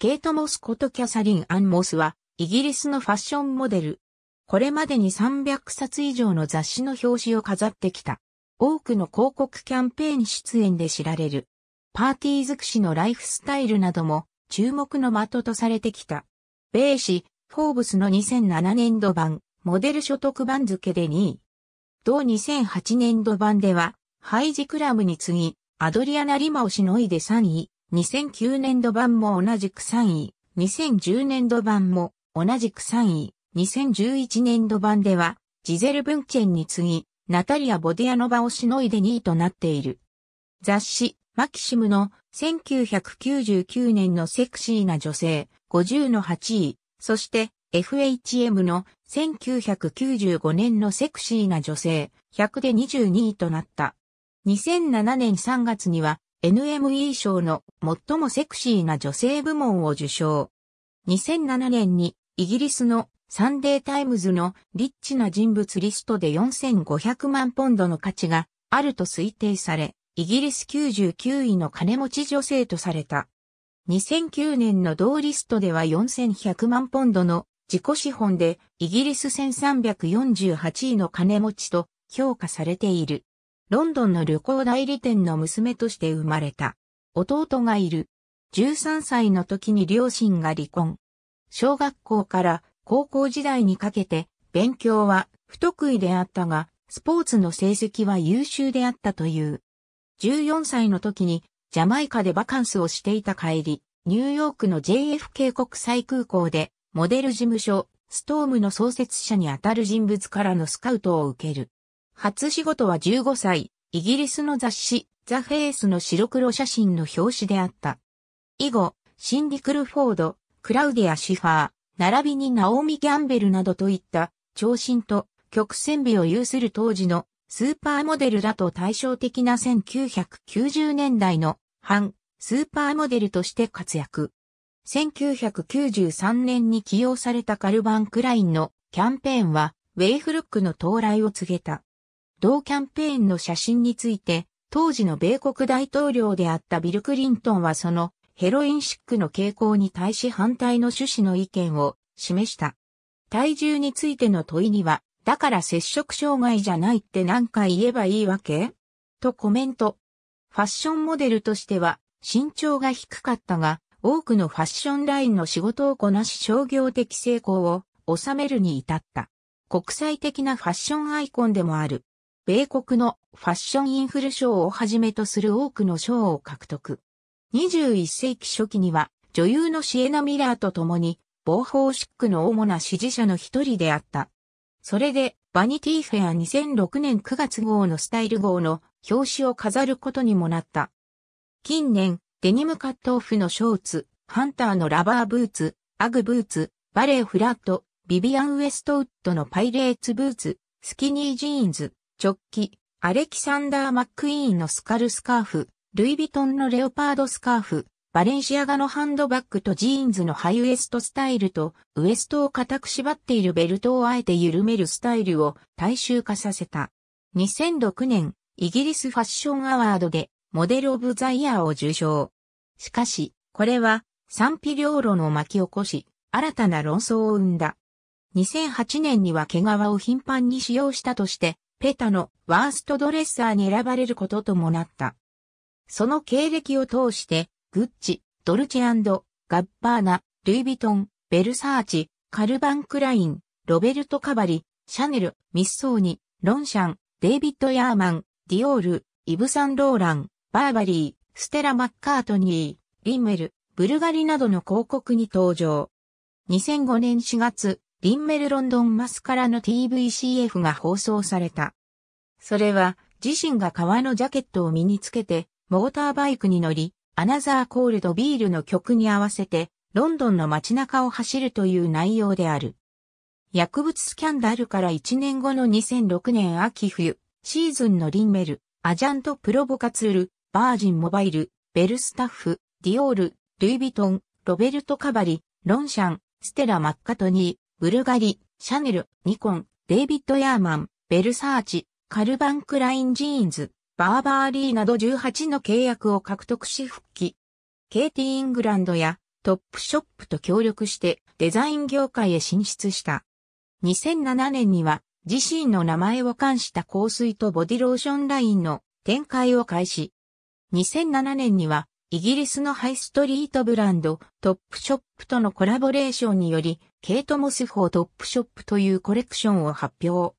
ケイト・モスことキャサリン・アン・モスは、イギリスのファッションモデル。これまでに300冊以上の雑誌の表紙を飾ってきた。多くの広告キャンペーン出演で知られる。パーティー尽くしのライフスタイルなども注目の的とされてきた。米紙、フォーブスの2007年度版、モデル所得番付で2位。同2008年度版では、ハイジクラムに次ぎ、アドリアナ・リマをしのいで3位。2009年度版も同じく3位、2010年度版も同じく3位、2011年度版では、ジゼル・ブンチェンに次ぎ、ナタリア・ボディアノバをしのいで2位となっている。雑誌、マキシムの1999年のセクシーな女性、50の8位、そして FHM の1995年のセクシーな女性、100で22位となった。2007年3月には NME 賞の最もセクシーな女性部門を受賞。2007年にイギリスのサンデータイムズのリッチな人物リストで4500万ポンドの価値があると推定され、イギリス99位の金持ち女性とされた。2009年の同リストでは4100万ポンドの自己資本でイギリス1348位の金持ちと評価されている。ロンドンの旅行代理店の娘として生まれた。弟がいる。13歳の時に両親が離婚。小学校から高校時代にかけて勉強は不得意であったが、スポーツの成績は優秀であったという。14歳の時にジャマイカでバカンスをしていた帰り、ニューヨークの JFK 国際空港でモデル事務所、ストームの創設者にあたる人物からのスカウトを受ける。初仕事は15歳、イギリスの雑誌、ザ・フェイスの白黒写真の表紙であった。以後、シンディ・クルフォード、クラウディア・シファー、並びにナオミ・ギャンベルなどといった、長身と曲線美を有する当時のスーパーモデルだと対照的な1990年代の半スーパーモデルとして活躍。1993年に起用されたカルバン・クラインのキャンペーンはウェイフルックの到来を告げた。同キャンペーンの写真について、当時の米国大統領であったビル・クリントンはそのヘロインシックの傾向に対し反対の趣旨の意見を示した。体重についての問いには、だから接触障害じゃないって何回言えばいいわけとコメント。ファッションモデルとしては身長が低かったが、多くのファッションラインの仕事をこなし商業的成功を収めるに至った。国際的なファッションアイコンでもある。米国のファッションインフル賞をはじめとする多くの賞を獲得。21世紀初期には女優のシエナ・ミラーと共に、ボーホーシックの主な支持者の一人であった。それで、バニティフェア2006年9月号のスタイル号の表紙を飾ることにもなった。近年、デニムカットオフのショーツ、ハンターのラバーブーツ、アグブーツ、バレーフラット、ビビアン・ウエストウッドのパイレーツブーツ、スキニージーンズ、直帰、アレキサンダー・マックイーンのスカルスカーフ、ルイ・ヴィトンのレオパードスカーフ、バレンシアガのハンドバッグとジーンズのハイウエストスタイルと、ウエストを固く縛っているベルトをあえて緩めるスタイルを大衆化させた。2006年、イギリスファッションアワードで、モデル・オブ・ザ・イヤーを受賞。しかし、これは、賛否両論を巻き起こし、新たな論争を生んだ。2008年には毛皮を頻繁に使用したとして、ペタのワーストドレッサーに選ばれることともなった。その経歴を通して、グッチ、ドルチェガッバーナ、ルイ・ヴィトン、ベルサーチ、カルバン・クライン、ロベルト・カバリ、シャネル、ミッソーニ、ロンシャン、デイビッド・ヤーマン、ディオール、イブ・サンローラン、バーバリー、ステラ・マッカートニー、リンメル、ブルガリなどの広告に登場。2005年4月、リンメルロンドンマスカラの TVCF が放送された。それは、自身が革のジャケットを身につけて、モーターバイクに乗り、アナザーコールドビールの曲に合わせて、ロンドンの街中を走るという内容である。薬物スキャンダルから1年後の2006年秋冬、シーズンのリンメル、アジャントプロボカツール、バージンモバイル、ベルスタッフ、ディオール、ルイ・ヴィトン、ロベルト・カバリ、ロンシャン、ステラ・マッカトニー、ブルガリ、シャネル、ニコン、デイビッド・ヤーマン、ベルサーチ、カルバン・クライン・ジーンズ、バーバーリーなど18の契約を獲得し復帰。ケティ・イングランドやトップショップと協力してデザイン業界へ進出した。2007年には自身の名前を冠した香水とボディローションラインの展開を開始。2007年にはイギリスのハイストリートブランドトップショップとのコラボレーションによりケイト・モスフォートップショップというコレクションを発表。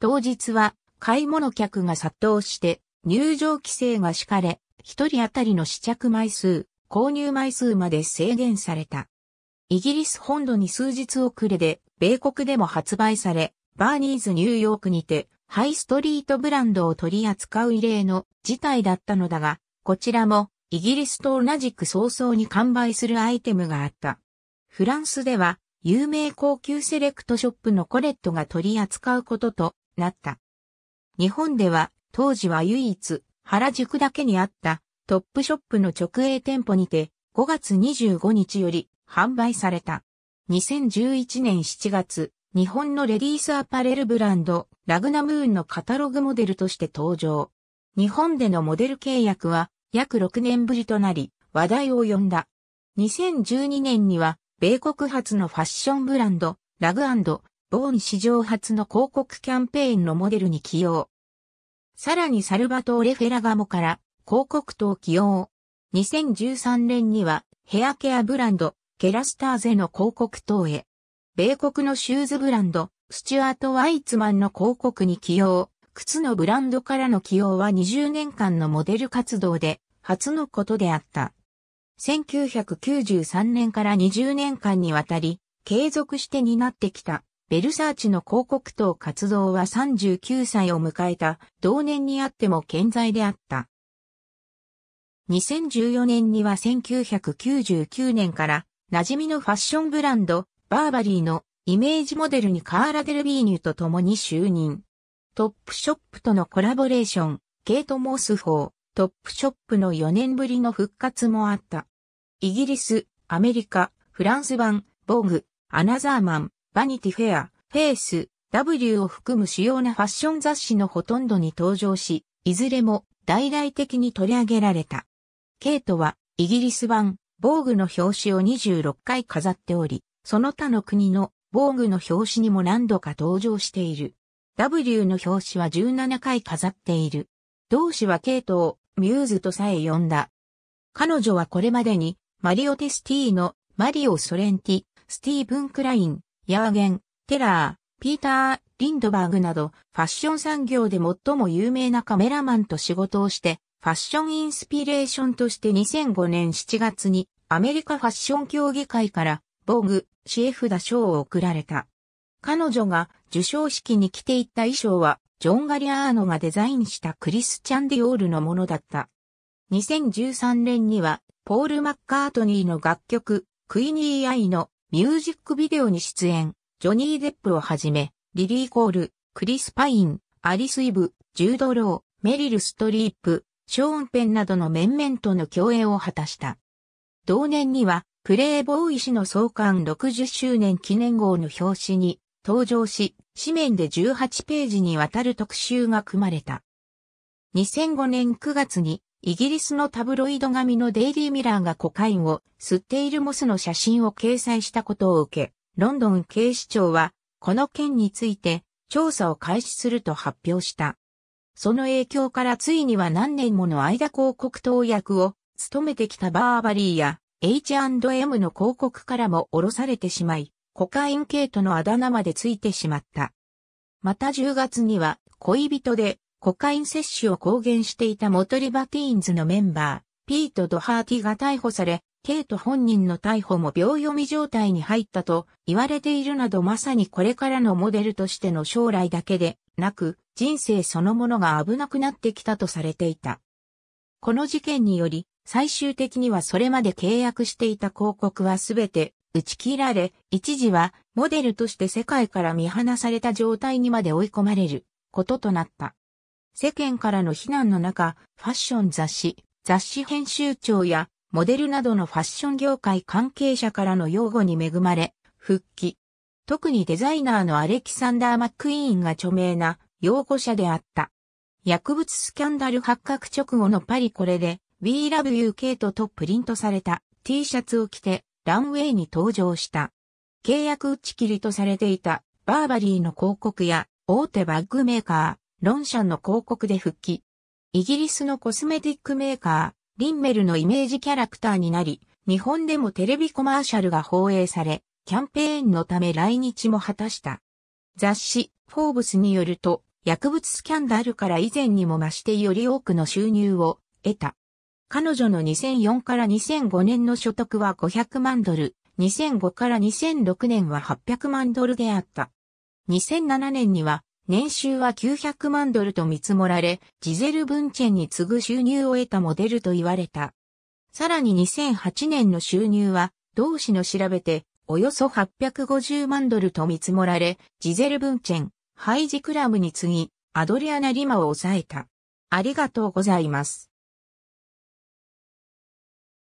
当日は買い物客が殺到して入場規制が敷かれ、一人当たりの試着枚数、購入枚数まで制限された。イギリス本土に数日遅れで、米国でも発売され、バーニーズニューヨークにて、ハイストリートブランドを取り扱う異例の事態だったのだが、こちらもイギリスと同じく早々に完売するアイテムがあった。フランスでは有名高級セレクトショップのコレットが取り扱うこととなった。日本では当時は唯一原宿だけにあったトップショップの直営店舗にて5月25日より販売された。2011年7月、日本のレディースアパレルブランドラグナムーンのカタログモデルとして登場。日本でのモデル契約は約6年ぶりとなり話題を呼んだ。2012年には米国発のファッションブランド、ラグボーン史上初の広告キャンペーンのモデルに起用。さらにサルバトーレ・フェラガモから広告等起用。2013年にはヘアケアブランド、ケラスターゼの広告等へ。米国のシューズブランド、スチュアート・ワイツマンの広告に起用。靴のブランドからの起用は20年間のモデル活動で初のことであった。1993年から20年間にわたり、継続して担ってきた、ベルサーチの広告等活動は39歳を迎えた、同年にあっても健在であった。2014年には1999年から、馴染みのファッションブランド、バーバリーのイメージモデルにカーラ・デルビーニュと共に就任。トップショップとのコラボレーション、ケイト・モース法、トップショップの4年ぶりの復活もあった。イギリス、アメリカ、フランス版、ボーグ、アナザーマン、バニティフェア、フェイス、W を含む主要なファッション雑誌のほとんどに登場し、いずれも大々的に取り上げられた。ケイトはイギリス版、ボーグの表紙を26回飾っており、その他の国のボーグの表紙にも何度か登場している。W の表紙は17回飾っている。同氏はケイトをミューズとさえ呼んだ。彼女はこれまでにマリオ・テスティーノ、マリオ・ソレンティ、スティーブン・クライン、ヤーゲン、テラー、ピーター・リンドバーグなど、ファッション産業で最も有名なカメラマンと仕事をして、ファッションインスピレーションとして2005年7月に、アメリカファッション協議会から、ボーグ、シエフダ賞を贈られた。彼女が受賞式に着ていった衣装は、ジョン・ガリアーノがデザインしたクリスチャン・ディオールのものだった。2013年にはポール・マッカートニーの楽曲、クイニー・アイのミュージックビデオに出演、ジョニー・デップをはじめ、リリー・コール、クリス・パイン、アリス・イブ、ジュード・ロー、メリル・ストリープ、ショーン・ペンなどの面々との共演を果たした。同年には、プレイボーイ氏の創刊60周年記念号の表紙に登場し、紙面で18ページにわたる特集が組まれた。2005年9月にイギリスのタブロイド紙のデイリーミラーがコカインを吸っているモスの写真を掲載したことを受け、ロンドン警視庁は、この件について調査を開始すると発表した。その影響からついには何年もの間広告投薬を務めてきたバーバリーや H&M の広告からも降ろされてしまい、コカイン系とのあだ名までついてしまった。また10月には恋人でコカイン摂取を公言していたモトリバティーンズのメンバー、ピート・ドハーティが逮捕され、ケイト本人の逮捕も秒読み状態に入ったと言われているなどまさにこれからのモデルとしての将来だけでなく人生そのものが危なくなってきたとされていた。この事件により最終的にはそれまで契約していた広告はすべて打ち切られ、一時はモデルとして世界から見放された状態にまで追い込まれることとなった。世間からの非難の中、ファッション雑誌、雑誌編集長やモデルなどのファッション業界関係者からの擁護に恵まれ、復帰。特にデザイナーのアレキサンダー・マックイーンが著名な擁護者であった。薬物スキャンダル発覚直後のパリこれで We Love UK ととプリントされた T シャツを着てランウェイに登場した。契約打ち切りとされていたバーバリーの広告や大手バッグメーカー、ロンシャンの広告で復帰。イギリスのコスメティックメーカー、リンメルのイメージキャラクターになり、日本でもテレビコマーシャルが放映され、キャンペーンのため来日も果たした。雑誌、フォーブスによると、薬物スキャンダルから以前にも増してより多くの収入を得た。彼女の2004から2005年の所得は500万ドル、2005から2006年は800万ドルであった。2007年には年収は900万ドルと見積もられ、ジゼル・ブンチェンに次ぐ収入を得たモデルと言われた。さらに2008年の収入は、同氏の調べて、およそ850万ドルと見積もられ、ジゼル・ブンチェン、ハイジ・クラムに次ぎ、アドリアナ・リマを抑えた。ありがとうございます。